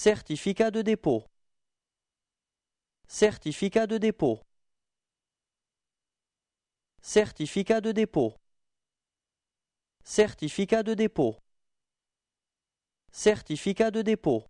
Certificat de dépôt. Certificat de dépôt. Certificat de dépôt. Certificat de dépôt. Certificat de dépôt.